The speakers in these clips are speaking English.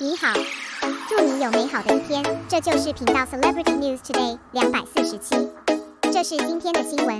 你好，祝你有美好的一天。这就是频道 Celebrity News Today 两百四十七，这是今天的新闻。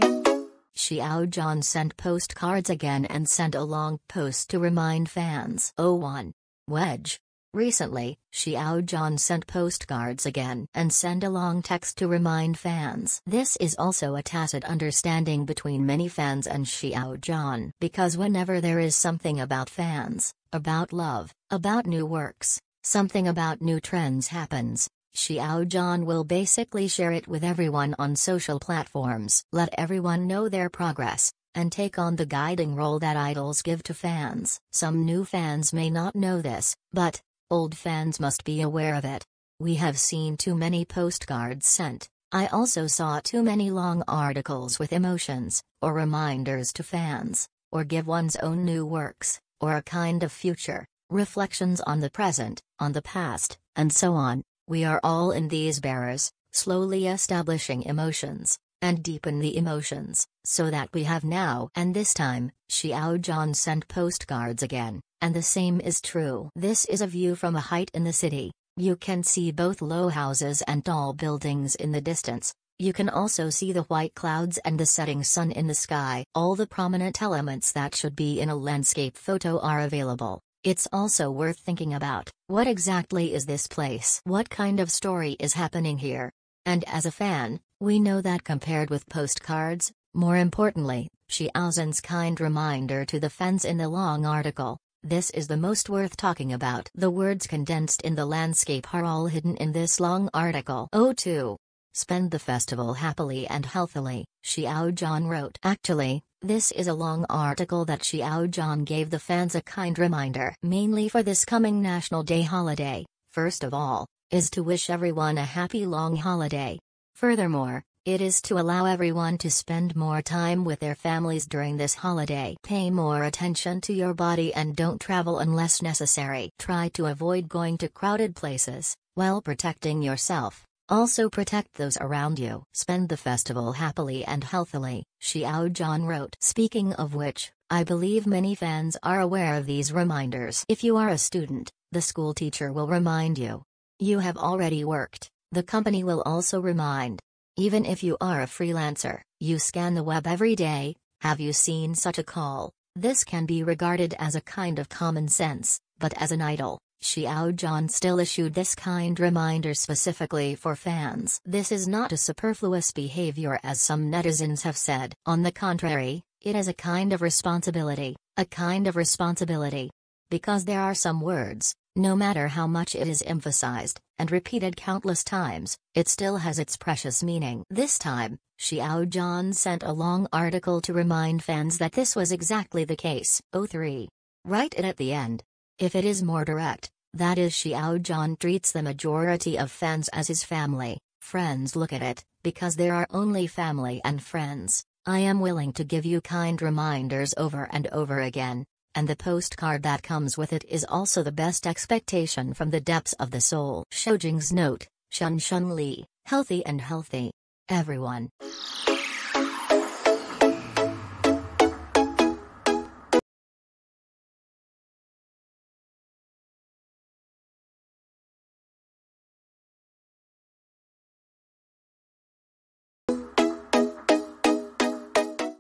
Xiao John sent postcards again and sent a long post to remind fans. 01. Wedge. Recently, Xiao John sent postcards again and sent a long text to remind fans. This is also a tacit understanding between many fans and Xiao John because whenever there is something about fans, about love, about new works, Something about new trends happens. Xiao John will basically share it with everyone on social platforms, let everyone know their progress, and take on the guiding role that idols give to fans. Some new fans may not know this, but old fans must be aware of it. We have seen too many postcards sent. I also saw too many long articles with emotions, or reminders to fans, or give one's own new works, or a kind of future reflections on the present, on the past, and so on, we are all in these bearers, slowly establishing emotions, and deepen the emotions, so that we have now and this time, Xiao John sent postcards again, and the same is true. This is a view from a height in the city, you can see both low houses and tall buildings in the distance, you can also see the white clouds and the setting sun in the sky. All the prominent elements that should be in a landscape photo are available. It's also worth thinking about, what exactly is this place? What kind of story is happening here? And as a fan, we know that compared with postcards, more importantly, Shi Aozen's kind reminder to the fans in the long article, this is the most worth talking about. The words condensed in the landscape are all hidden in this long article. 02 Spend the festival happily and healthily, Xiao John wrote. Actually, this is a long article that Xiao John gave the fans a kind reminder, mainly for this coming National Day holiday, first of all, is to wish everyone a happy long holiday. Furthermore, it is to allow everyone to spend more time with their families during this holiday. Pay more attention to your body and don't travel unless necessary. Try to avoid going to crowded places, while protecting yourself. Also protect those around you. Spend the festival happily and healthily, Xiao John wrote. Speaking of which, I believe many fans are aware of these reminders. If you are a student, the school teacher will remind you. You have already worked, the company will also remind. Even if you are a freelancer, you scan the web every day, have you seen such a call? This can be regarded as a kind of common sense, but as an idol, Xiao John still issued this kind reminder specifically for fans. This is not a superfluous behavior as some netizens have said. On the contrary, it is a kind of responsibility, a kind of responsibility. Because there are some words, no matter how much it is emphasized and repeated countless times, it still has its precious meaning. This time, Xiao John sent a long article to remind fans that this was exactly the case. 03. Write it at the end. If it is more direct, that is Xiao John treats the majority of fans as his family, friends look at it, because there are only family and friends. I am willing to give you kind reminders over and over again, and the postcard that comes with it is also the best expectation from the depths of the soul. Shoujing's note, Shun Shun Li, healthy and healthy. Everyone.